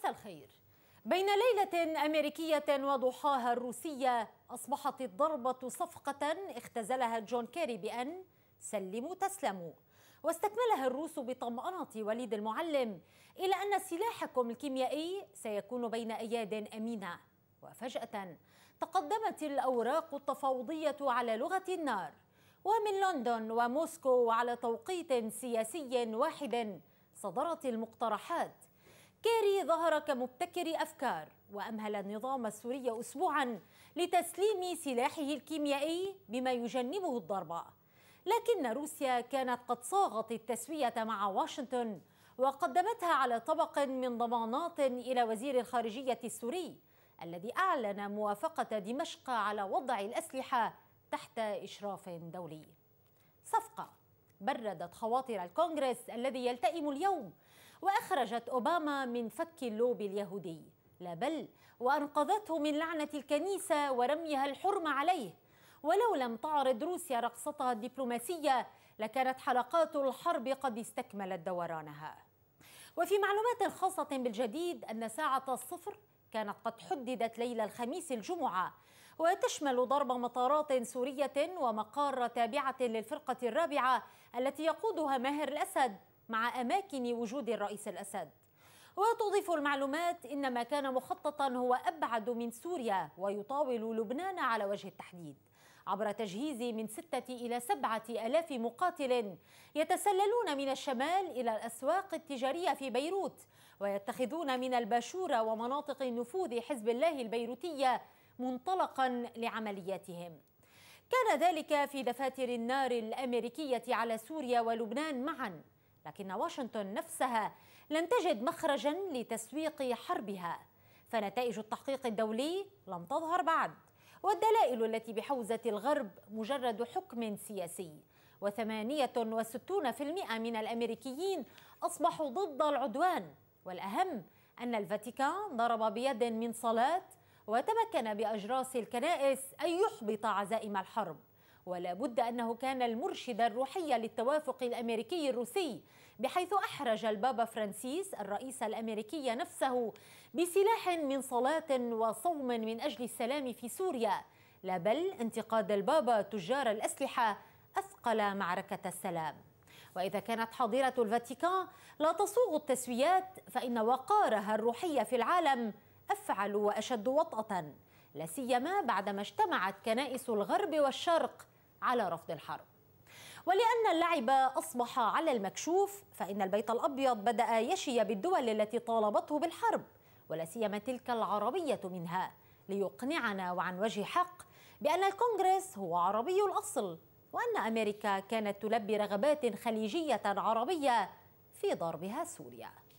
مساء الخير بين ليلة أمريكية وضحاها الروسية أصبحت الضربة صفقة اختزلها جون كيري بأن سلموا تسلموا واستكملها الروس بطمأنة وليد المعلم إلى أن سلاحكم الكيميائي سيكون بين أياد أمينة وفجأة تقدمت الأوراق التفاوضية على لغة النار ومن لندن وموسكو على توقيت سياسي واحد صدرت المقترحات كيري ظهر كمبتكر أفكار وأمهل النظام السوري أسبوعا لتسليم سلاحه الكيميائي بما يجنبه الضربة لكن روسيا كانت قد صاغت التسوية مع واشنطن وقدمتها على طبق من ضمانات إلى وزير الخارجية السوري الذي أعلن موافقة دمشق على وضع الأسلحة تحت إشراف دولي صفقة بردت خواطر الكونغرس الذي يلتئم اليوم وأخرجت أوباما من فك اللوبي اليهودي لا بل وأنقذته من لعنة الكنيسة ورميها الحرم عليه ولو لم تعرض روسيا رقصتها الدبلوماسية لكانت حلقات الحرب قد استكملت دورانها وفي معلومات خاصة بالجديد أن ساعة الصفر كانت قد حددت ليلة الخميس الجمعة وتشمل ضرب مطارات سورية ومقار تابعة للفرقة الرابعة التي يقودها ماهر الأسد مع أماكن وجود الرئيس الأسد وتضيف المعلومات إن ما كان مخططا هو أبعد من سوريا ويطاول لبنان على وجه التحديد عبر تجهيز من ستة إلى سبعة ألاف مقاتل يتسللون من الشمال إلى الأسواق التجارية في بيروت ويتخذون من الباشورة ومناطق نفوذ حزب الله البيروتية منطلقا لعملياتهم كان ذلك في دفاتر النار الأمريكية على سوريا ولبنان معاً لكن واشنطن نفسها لم تجد مخرجا لتسويق حربها فنتائج التحقيق الدولي لم تظهر بعد والدلائل التي بحوزة الغرب مجرد حكم سياسي و68% من الأمريكيين أصبحوا ضد العدوان والأهم أن الفاتيكان ضرب بيد من صلاة وتمكن بأجراس الكنائس أن يحبط عزائم الحرب ولا بد أنه كان المرشد الروحي للتوافق الأمريكي الروسي بحيث أحرج البابا فرانسيس الرئيس الأمريكي نفسه بسلاح من صلاة وصوم من أجل السلام في سوريا لا بل انتقاد البابا تجار الأسلحة أثقل معركة السلام وإذا كانت حاضرة الفاتيكان لا تصوغ التسويات فإن وقارها الروحي في العالم أفعل وأشد وطأة لا سيما بعدما اجتمعت كنائس الغرب والشرق على رفض الحرب ولأن اللعب أصبح على المكشوف فإن البيت الأبيض بدأ يشي بالدول التي طالبته بالحرب ولا سيما تلك العربية منها ليقنعنا وعن وجه حق بأن الكونغرس هو عربي الأصل وأن أمريكا كانت تلبي رغبات خليجية عربية في ضربها سوريا